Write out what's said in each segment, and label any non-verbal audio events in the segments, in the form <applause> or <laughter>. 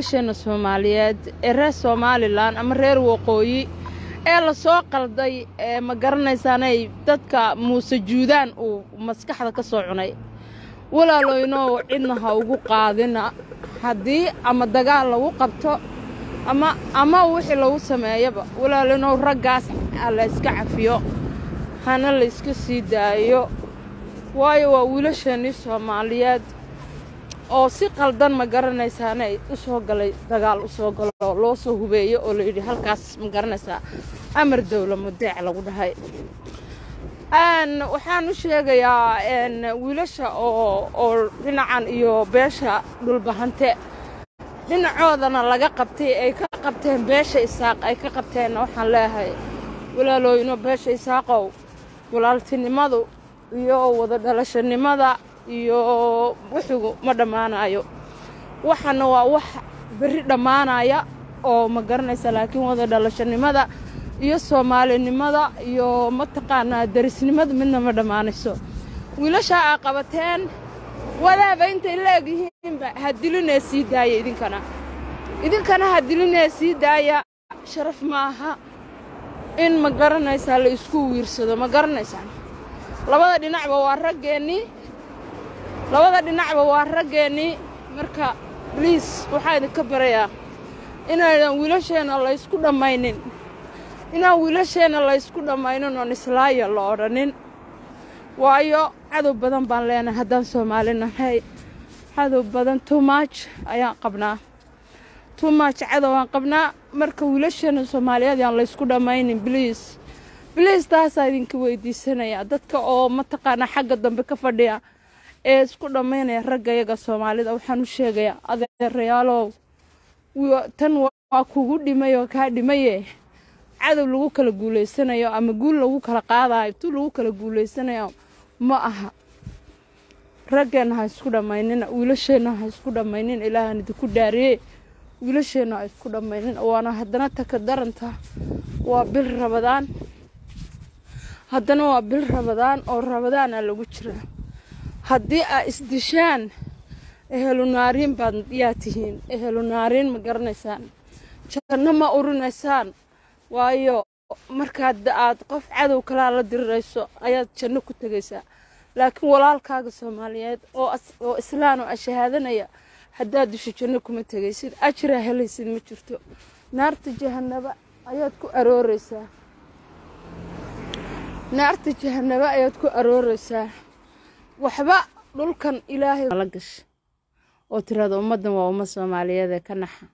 wiilasheenna soomaaliyeed ee reer somalilan ama reer waqooyi ee lasoo qalday ee ma garanaysaanay dadka muuse juudaan uu maskaxda ka soo cunay walaalooynow cidna ha ugu qaadina haddii ama dagaal lagu qabto ama ama wixii lagu sameeyaba walaalinow raggaas ha la yska cafiyo hana la yska sii daayo waayo waa wiilasheenii soomaaliyeed oo si qaldan ma garanaysaana u galay dagaal usoo galo loo soo hubeeyo oo layidhi halkaas ma garanaysaa amar dawla mudeec lagu dhahay waxaan u sheegayaa wiilasha oo dhinacan iyo beesha dhulbahante dhinacoodana laga qabtay ay ka qabteen beesha isaaq ay ka qabteenna waxaan leeyahay walaalooyino beesha isaaqow walaaltinimadu iyo wada dhalashanimada iyo wuxugu ma dhammaanayo waxaana waa wax berri dhammaanaya oo ma garanaysa laakiin wada dhalashanimada iyo soomaalinimada iyo mataqaanaa darisnimada midna ma dhammaanayso wiilashaa aa qabateen wadaaba intay la-eg yihiinba ha dilinee sii daaya idinkana idinkana ha dilinee sii daaya sharaf ma aha in ma garanaysaa la isku wiirsado ma garanaysaan labada dhinacba waa raggeennii labada dhinacba waa raggeennii marka bliis waxaa idinka barayaa inaydan wiilasheenna laysku dhammaynin inaan wiilasheenna laysku dhammaynin oon islaaya la odhanin waayo cadow badan baan leenahay haddaan soomaali nahay cadow badan tumaaj ayaan qabnaa tumaaj cadow aan qabnaa marka wiilasheenna soomaaliyeed aan laysku dhammaynin bliis bliis taasaa idinka weydiisanayaa dadka oo mataqaanaa xagga dambe ka fadhiya ee isku dhammaynaya ragga iyaga soomaalida waxaan u sheegayaa adeerayaalow tan waa kugu dhimayoo kaa dhimaye cadow lagu kala guulaysanayo ama guul lagu kala qaadayo tu lagu kala guulaysanayo ma aha raggeenna ha isku dhammaynina wiilasheenna ha isku dhammaynina ilaahaan idinku dhaariye wiilasheenna ha isku dhammaynina waana haddana taka daranta waa bil rabadaan haddana waa bil rabadaan oo rabadaana ah lagu jiraa haddii aa isdishaan ehelu naariin baad yaa tihiin ehelu naariin ma garanaysaan janno ma urinaysaan waayo markaad aad qof cadow kalaa la dirirayso ayaad janno ku tegaysaa laakiin walaalkaaga soomaaliyeed oo islaan oo ashahaadanaya haddaad disho janno kuma tegaysid ajiraa helaysid ma jirto naarta jahanaba ayaad ku arooraysaa naarta jahanaba ayaad ku arooraysaa waxba dhulkan ilaahay la gasha oo tiraada ummaddan waa umad soomaaliyeed ee ka naxa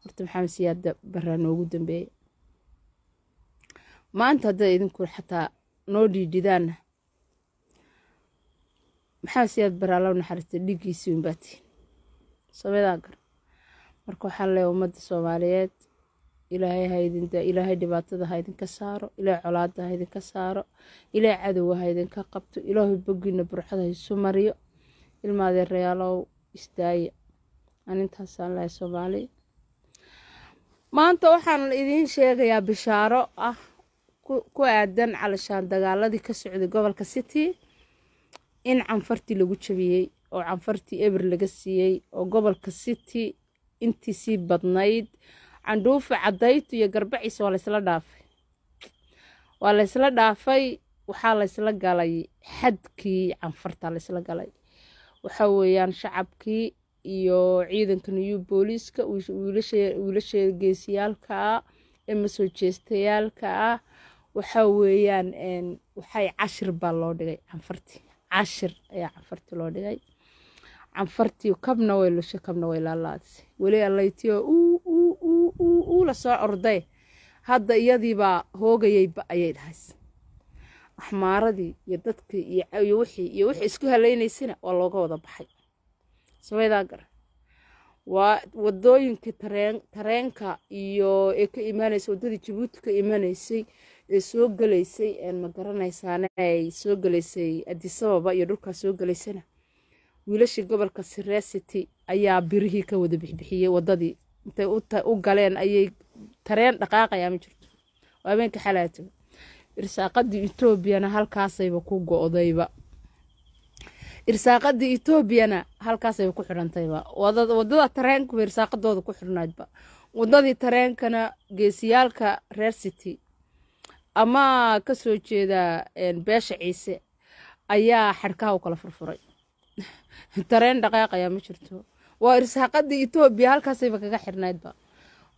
horta maxamed siyaad baraa noogu dambeeya maanta hadday idinku xataa noo dhiidhidaanna maxamed siyaad baraa loo naxariista dhiiggiisii unbaatiin samedaa gar marka waxaan leeya ummadda soomaaliyeed ilaahay ha ilaahay dhibaatada ha saaro ilaahay colaada haydinka saaro ilaahay cadowa haydinka qabto ilaahu bogiina burxada ha isu mariyo ilmaadeerayaalow isdaaya anintaasaan lahay soomaali maanta waxaan idiin sheegayaa bishaaro ah ku aadan calashaan dagaaladii ka socday gobolka city in canfartii lagu jabiyey oo canfartii eber laga siiyey oo gobolka city intii sii badnayd candhuufe cadaytu iyo garbaciis waa laysla dhaafay waa laysla dhaafay waxaa laysla galay xadkii canfarta laysla galay waxaa weeyaan shacabkii iyo ciidanka new booliiska wiilasha geesiyaalka ah ee masoo jeestayaalka ah waxa weeyaan waxay cashir baa loo dhigay canfartii cashir ayaa canfartii loo dhigay canfartii kabna way lushay kabna way laalaadisay weli allaytiyoo uu uu la soo orday hadda iyadiibaa hoogayeyba ayay dhahays axmaaradii iyo dadkii iyo wixii iyo wixii isku halaynaysana waa looga wada baxay samaydaa gara waa wadooyinkii tareen tareenka iyo ee ka imaanaysa waddadii jabuuti ka imanaysay ee soo gelaysay een ma garanaysaane ay soo gelaysay adisababa iyo dhulkaa soo gelaysana wiilashii gobolka siresity ayaa birihii ka wada bixbixiyey waddadii intay u galeen ayay tareen dhaqaaqayaa ma jirto oo habeenka xalaatay irsaaqadii etoobiyana halkaasayba ku go-dayba irsaaqadii etoobiyana halkaasayba ku xidhantayba wadada tareenkuba irsaaqadooda ku xidhnaydba wadadii tareenkana geesiyaalka reer city ama kasoo jeeda beesha ciise ayaa xadhkaha u kala furfuray <laughs> tareen dhaqaaqayaa ma jirto waa irsaaqada etoobiya halkaasayba kaga xirnaydba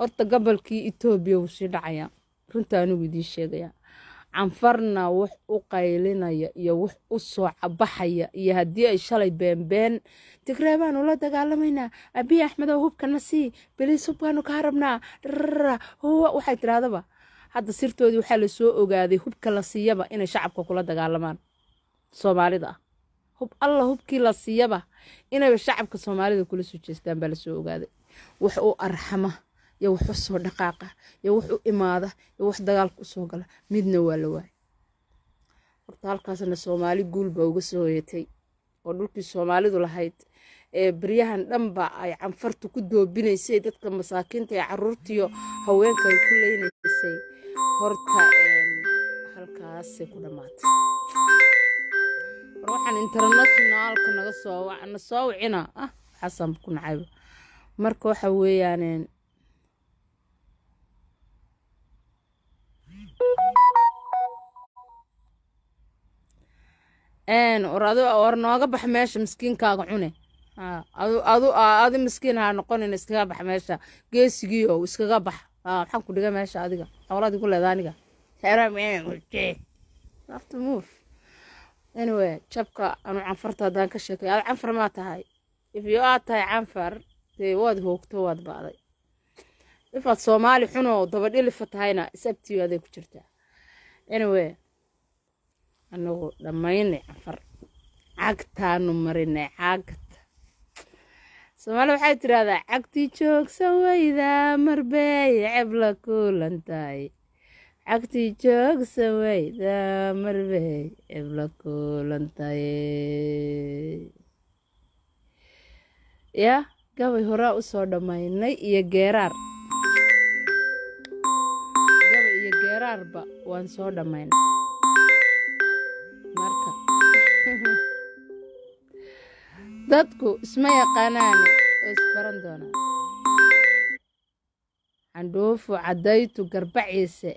horta gobolkii etoobiya wuu sii dhacaya runta anigu sheegaya canfarna wax u qaylinaya iyo wax u soo cabaxaya iyo haddii ay shalay beenbeen tigree baanu la dagaalamaynaa abiy axmedo hubkana sii beliis hubkaanu kaa rabnaa dharra huwa waxay tidhahdaba hadda sirtoodii waxaa la soo ogaaday hubka la siiyaba inay shacabka kula dagaalamaan soomaalida ah hub alla hubkii la siiyaba inayba shacabka soomaalida kula soo jeestaan baa lasoo ogaaday wax u arxama iyo wax u soo dhaqaaqa iyo wax u imaada iyo wax dagaalka usoo gala midna waa la waaya horta halkaasna soomaali guul baa uga soo hoyatay oo dhulkii soomaalidu lahayd ee beryahan dhanba ay canfartu ku doobinaysay dadka masaakiinta ee caruurtiiyo haweenka ay ku leynaysay horta halkaasay ku dhammaatay ruuxan internationaalka naga soo wacna soo wicina ah xasan ku nacayb marka waxa weeyaan war nooga bax meesha miskiinkaaga cune ah, ah, adu miskiin ha noqonin iskaga bax meesha geesigiio iskaga bax ah, maxaan ku dhiga meesha adiga xowlaadi ku leeda aniga eh, anyway jabka anu canfarta haddaan ka sheekay ad canfar maa tahay ifyo aad tahay canfar dee waad hoogto waad ba'day ifaad soomaali xunoo daba dhilifa tahayna isabtiyo aday ku jirtaa anyway anagu dhammaynay canfar cagtaanu marinay cagta soomaali waxay tidhahdaa cagtii joogsan weydaa marbeeye cebla kuulantahay cagtii joogsawey daamarbey ibla kulantaye yaa gabay horaa u soo dhammaynay iyo geeraar gabay iyo geeraarba waan soo dhammaynay marka <laughs> dadku isma yaqaanaan oo isbaran doonaan candhuufu caddaytu garbaciise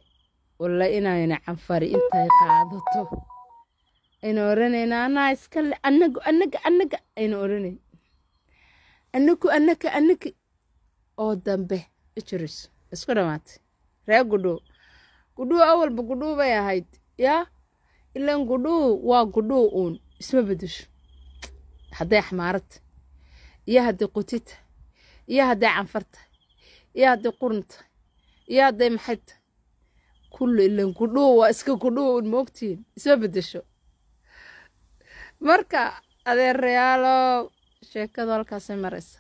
walla inayna canfari intay qaadato ayna oranayna anaa iskale anagu anaga anaga ayna oranay anagu anaka anaki oo dambe ijiris isku dhamaatay ree gudhuu gudhuu awalba gudhuu bay ahayd yaa ilan gudhuu waa gudhuu uun isma bedesho hadday axmaarata iyo hadday qutita iyo hadday canfarta iyo hadday qurunta iyo hadday maxayta kulle ilan kudhuw waa iska kudhuw un moogtiin isma bedesho marka adeerayaalow sheekadu halkaasay maraysa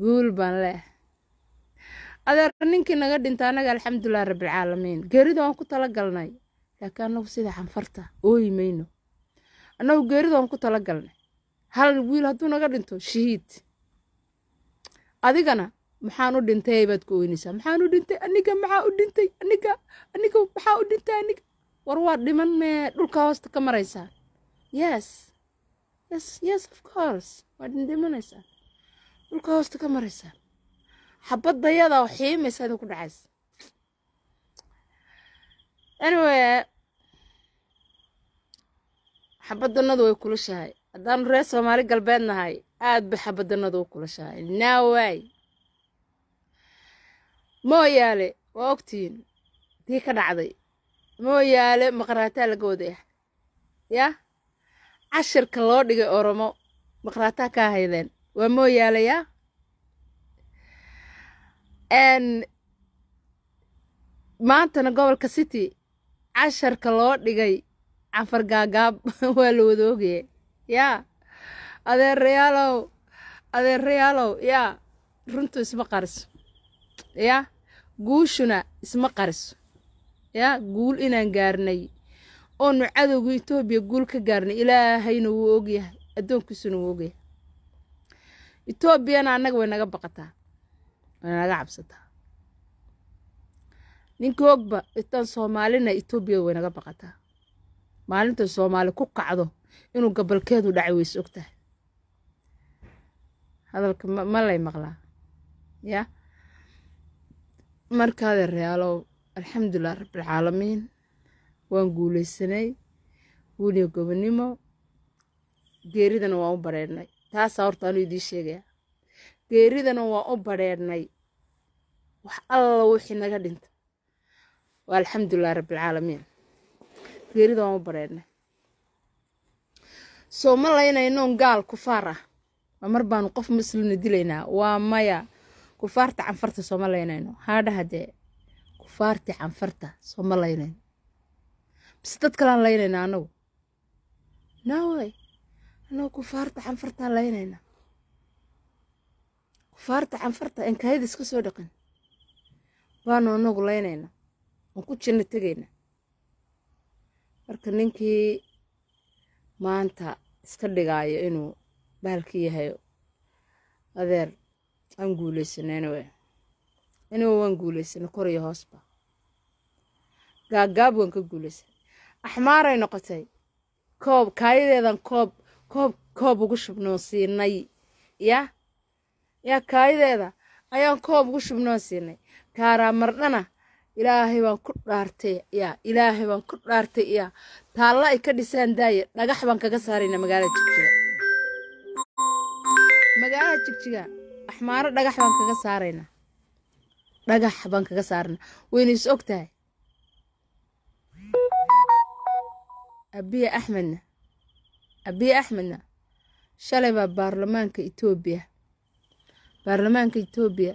guul baan leh adeer ninkii naga dhinta annaga alxamdulilah rabbilcaalamiin geerida waan ku tala galnay laakiin annagu sida xanfarta ooyi mayno annagu geerida waan ku tala galnay hal wiil hadduu naga dhinto shihiid adigana maxaan u dhintay baad ku oynaysaa maxaan u dhintay aniga maxaa u dhintay aniga aniga maxaa u dhintay aniga war waa dhiman mee dhulka hoosta ka maraysaa yes yes yes of course waad indhimanaysaa dhulka hoosta ka maraysaa xabadayada oo xiimaysa idin ku dhacaysa anyway xabadanadu way kulashahay haddaanu reer soomaali galbeed nahay aad bay xabadanadu u kulushahay naaway mooyaale waa ogtihiin tii ka dhacday mooyaale maqraataa laga waday ya casharka loo dhigay oromo maqraataa kaa haydeen waa mooyaale yaa maantana gobolka city casharka loo dhigay cafar gaagaab <laughs> waa la wadoogaya yaa adeerayaalow adeerayaalow yaa runtuu isma qariso ya guushuna isma qariso ya guul inaan gaarnay oo cadowga etoobiya guul ka gaarnay ilaahayna wuu ogyahay addoonkiisuna wuu ogyahay etoobiyana annaga way naga baqataa wayna naga cabsataa ninka ogba itan soomaalina etoobiya way naga baqataa maalinta soomaali ku kacdo inuu gabalkeedu dhaci weyse og tahay hadalka ma lay maqlaa yaa markaa adeerayaalow alxamdulilah rabbilcaalamiin waan guuleysanay guuliyo gobonimo geeridana waan u badheedhnay taasaa horta anu idiin sheegayaa geeridana waan u badheedhnay wax alla wixii naga dhinta waa alxamdulilah rabbilcaalamiin geerida waan u badheedhnay soo ma laynaynoon gaal kufaar ah waa mar baanu qof muslimna dilaynaa waa maya kufaarta canfarta sooma laynayno haadhahadee kufaarti canfarta sooma laynayno bise dad kalaan laynayna anagu naway anagu kufaarta canfartaan laynayna kufaarta canfarta enkayada iska soo dhaqin waanu anagu laynayna aan ku jinno tegayna marka ninkii maanta iska dhigaayo inuu bahalkii yahay adeer aan guulaysano anyway anyway waan guulaysana kor iyo hoosba gaagaab waan ka guulaysana axmaaray noqotay koob kaayadeedan koob koob koob ugu shubnoon siinay ya yaa kaayadeeda ayaan koob ugu shubnoon siinay kaaraa mardhana ilaahay baan ku dhaartay ya ilaahay baan ku dhaartay ya taalla ay ka dhisaan daaya dhagax baan kaga saarayna magaalada jigjiga magaalada jigjiga xmaaro dhagax baan kaga saaraynaa dhagax baan kaga saarnaa wayna is og tahay abiya axmedna abiya axmedna shalay baa baarlamaanka etoobiya baarlamaanka etoobiya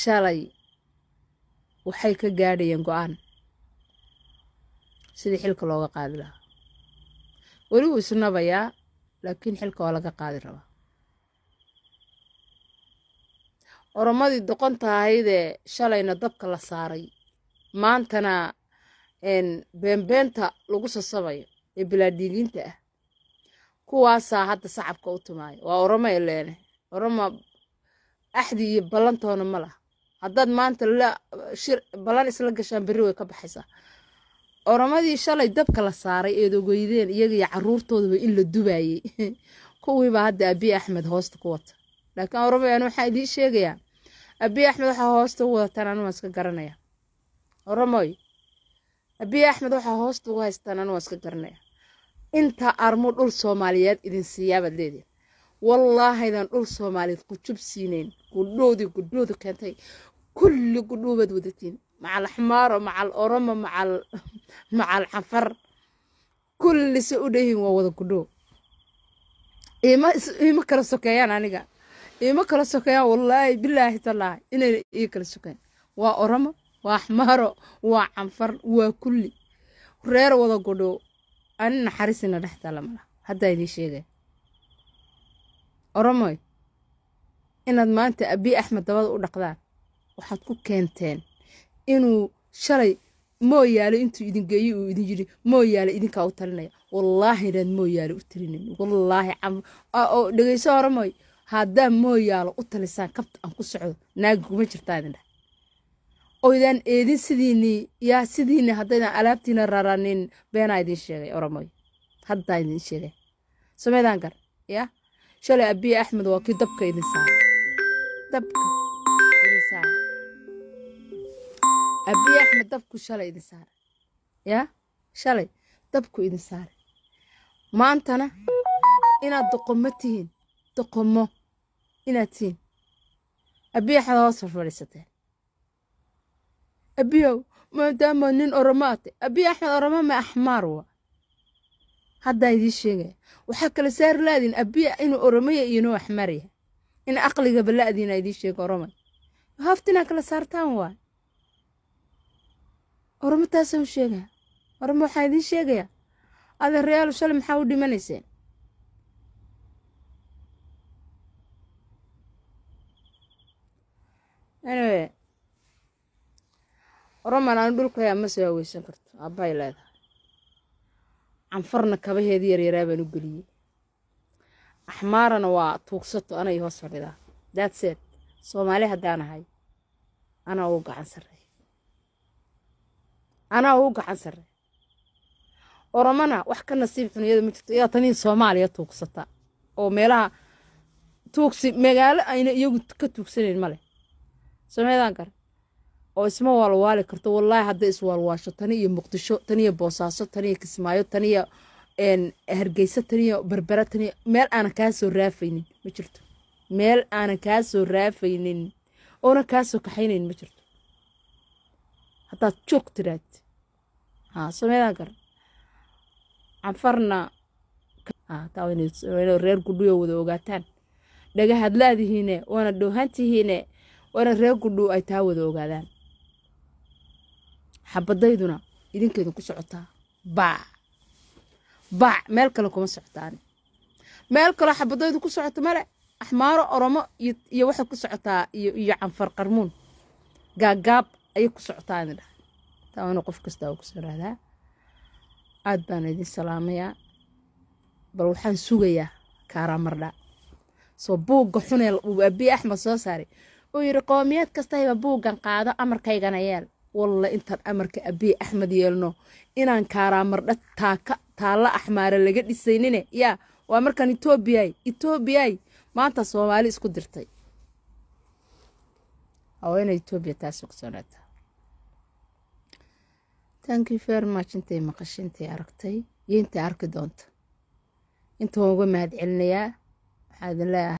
shalay waxay ka gaadhayeen go-aan sidii xilka looga qaadi lahaa weli wuu isnabayaa laakiin xilka waa laga qaadi rabaa oromadii doqon tahaydee shalayna dabka la saaray maantana beenbeenta lagu sasabayo ee bilaadhiigiinta ah kuwaasaa hadda sacabka u timaaya waa oroma eleene oroma axdi iyo ballantoona ma laha haddaad maanta ballan isla gashaan berri way ka baxaysaa oromadii shalay dabka la saaray eed ogeydeen iyagaiyo caruurtoodaba in la dubaayey <laughs> kuwiibaa hadda abiy axmed hoosta ku wata laakiin oromaya waxaa idiin sheegayaa abiy axmed waxaa hoosta u wadataan anu waa iska garanaya oramoy abiy axmed waxaa hoosta ugu haystaan anu waa iska garanaya intaa armo dhul soomaaliyeed idin siiyaabaad leediin wallaahaydan dhul soomaaliyeed gujub siineyn gudhoodii gudhoodi keentay kulli gudhuubaad wadatiin macal axmaaro macal oromo macal <laughs> macal xafar kulli se u dheyihin waa wada gudhoo ima kala sokeeyaan aniga ima kala sokeeyaan wallaahi bilaahi tallaahi inayna ii kala sokeyn waa oromo waa xmaaro waa canfar waa kulli reer wada godhow ani naxarisina dhex taalla malaha haddaa idiin sheegay oromoy inaad maanta abi axmed dabada u dhaqdaan waxaad ku keenteen inuu shalay mooyaale intuu idin idingeeyo uu idin yidhi mooyaale idinkaa u talinaya wallaahi inaad mooyaale u talinayn wallaahi dhegeyso oromoy haddaa mooyaalo u talisaan kabta aan ku socdo naagi kuma jirtaa idin oydaan eedin sidiinii yaa sidiinii haddaydan alaabtiina raranin beenaa idiin sheegay oromoy haddaa idiin sheegay sameydaan gar yaa shalay abiye axmed waa kii dabka idin saaray dabka idin saaray abiye axmed dabku shalay idin saaray yaa shalay dabku idin saaray maantana inaad doqomo tihiin doqomo inaad tiin abiya xad hoos abiyow maadaama nin oroma atay abiya axmed oroma ma axmaar wa haddaa idiin sheegaya waxaa kale saari laadin abiya inuu oromaya iyo inuu axmaar yahay in aqliga bala'diina idiin sheega oromay haftinaa kala saartaan waa oromo taasa u sheegaya oroma waxaa idiin sheegaya ada reyaal shalay maxaa u dhimanayseen oroman aan dhulka hay ama se waaweysan karto aabbaay leedahay canfarna kabaheedii yaryaraa baan u geliyey axmaarana waa tuugsato anay hoos fadhidaa daadseed soomaali haddaan ahay anaa ugu gacan sarreey anaa ugu gacan sarrey oromana wax ka nasiib xun iyada ma jirto iyaa tanii soomaaliya tuugsata oo meelaha tuugsi magaalo ayna iyagu ka tuugsanayn ma leh soomaalidaan gare oo isma waalwaali karto wallaahi hadday iswaalwaasho tan iyo muqdisho tan iyo boosaaso tan iyo kismaayo tan iyo hargeyso tan iyo berbera tan iyo meel aanan kaasoo raafaynin ma jirto meel aanan kaasoo raafaynin oona kaasoo kaxaynayn ma jirto haddaad joog tiraad haa sameydaan garan canfarna taa reer gudhuyo wada ogaataan dhagahaad laadihiine waana dhowhantihiine waana reer gudhu ay taa wada ogaadaan xabadayduna idinkeedun ku socotaa baac baac meel kale kuma socotaan meel kaloo xabadaydu ku socoto male axmaaro oromo iyo waxay ku socotaa iyo canfar qarmuun gaaggaab ayay ku socotaani taana qof kastaa uu kusoo rahdaa aad baan idin salaamayaa bal waxaan sugayaa kaaraamardha soo buugga xunee uu aabiye axmed soo saaray uu yidhi qowmiyaed kastayba buuggan qaado amarkaygana yeel walla intaan amarka abiy axmed yeelno inaan kaaraamardha taaka taalla axmaare laga dhisaynine yaa waa markaan etoobiyay etoobiyay maanta soomaali isku dirtay haweenay etoobiya taas ogsoonaata tankii fermach intay maqashay intay aragtay iyo intay arki doonta intaan uga mahad celinayaa waxaa idin leeyahay